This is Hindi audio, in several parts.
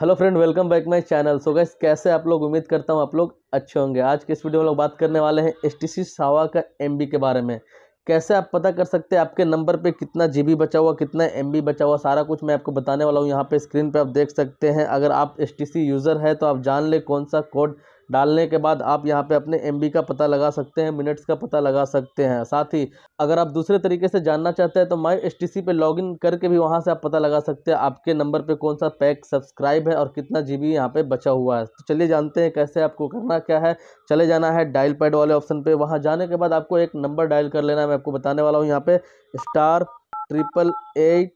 hello friend welcome back my channel so guys कैसे आप लोग उम्मीद करता हूँ आप लोग अच्छे होंगे आज के इस वीडियो में लोग बात करने वाले हैं एस टी सी सावा का एम के बारे में कैसे आप पता कर सकते हैं आपके नंबर पे कितना जीबी बचा हुआ कितना एमबी बचा हुआ सारा कुछ मैं आपको बताने वाला हूँ यहाँ पर स्क्रीन पर आप देख सकते हैं अगर आप एस यूज़र है तो आप जान ले कौन सा कोड डालने के बाद आप यहाँ पे अपने एम का पता लगा सकते हैं मिनट्स का पता लगा सकते हैं साथ ही अगर आप दूसरे तरीके से जानना चाहते हैं तो my S T log login करके भी वहाँ से आप पता लगा सकते हैं आपके नंबर पर कौन सा पैक सब्सक्राइब है और कितना जी बी यहाँ पर बचा हुआ है तो चलिए जानते हैं कैसे आपको करना क्या है चले जाना है डायल पैड वाले ऑप्शन पर वहाँ जाने के बाद आपको एक नंबर डायल कर लेना है मैं आपको बताने वाला हूँ यहाँ पर star triple eight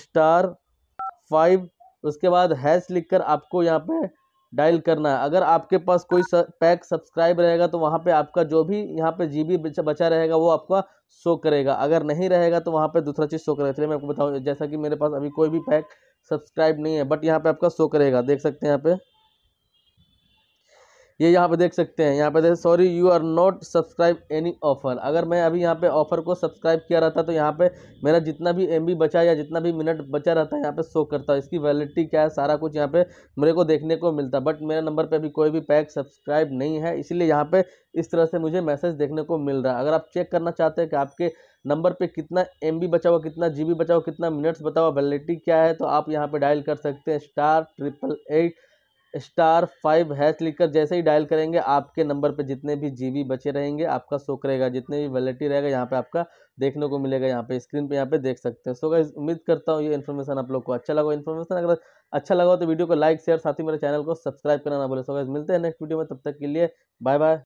star five उसके बाद हैश लिखकर आपको यहाँ पे डायल करना है अगर आपके पास कोई पैक सब्सक्राइब रहेगा तो वहाँ पे आपका जो भी यहाँ पे जीबी बचा रहेगा वो आपका शो करेगा अगर नहीं रहेगा तो वहाँ पे दूसरा चीज़ शो करेगा चलिए मैं आपको बताऊँ जैसा कि मेरे पास अभी कोई भी पैक सब्सक्राइब नहीं है बट यहाँ पे आपका शो करेगा देख सकते हैं यहाँ पे ये यहाँ पे देख सकते हैं यहाँ पे देख sorry you are not subscribe any offer अगर मैं अभी यहाँ पे ऑफर को सब्सक्राइब किया रहता तो यहाँ पे मेरा जितना भी एम बचा या जितना भी मिनट बचा रहता है यहाँ पे शो करता इसकी वैलिडिटी क्या है सारा कुछ यहाँ पे मेरे को देखने को मिलता बट मेरे नंबर पर अभी कोई भी पैक सब्सक्राइब नहीं है इसीलिए यहाँ पर इस तरह से मुझे मैसेज देखने को मिल रहा है अगर आप चेक करना चाहते हैं कि आपके नंबर पे कितना एम बी बचा हुआ कितना जी बी बचा हुआ कितना मिनट्स बचा हुआ वैलिडिटी क्या है तो आप यहाँ पे डायल कर सकते हैं star triple eight star five hash लिखकर जैसे ही डायल करेंगे आपके नंबर पे जितने भी जीबी बचे रहेंगे आपका शो करेगा जितने भी वैलिटी रहेगा यहाँ पे आपका देखने को मिलेगा यहाँ पे स्क्रीन पे यहाँ पे देख सकते हैं सो गाइस उम्मीद करता हूँ ये इन्फॉर्मेशन आप लोग को अच्छा लगा इन्फॉर्मेशन अगर अच्छा लगा तो वीडियो को लाइक शेयर साथ ही मेरे चैनल को सब्सक्राइब करना ना बोले सो गाइस मिलते हैं नेक्स्ट वीडियो में तब तक के लिए बाय बाय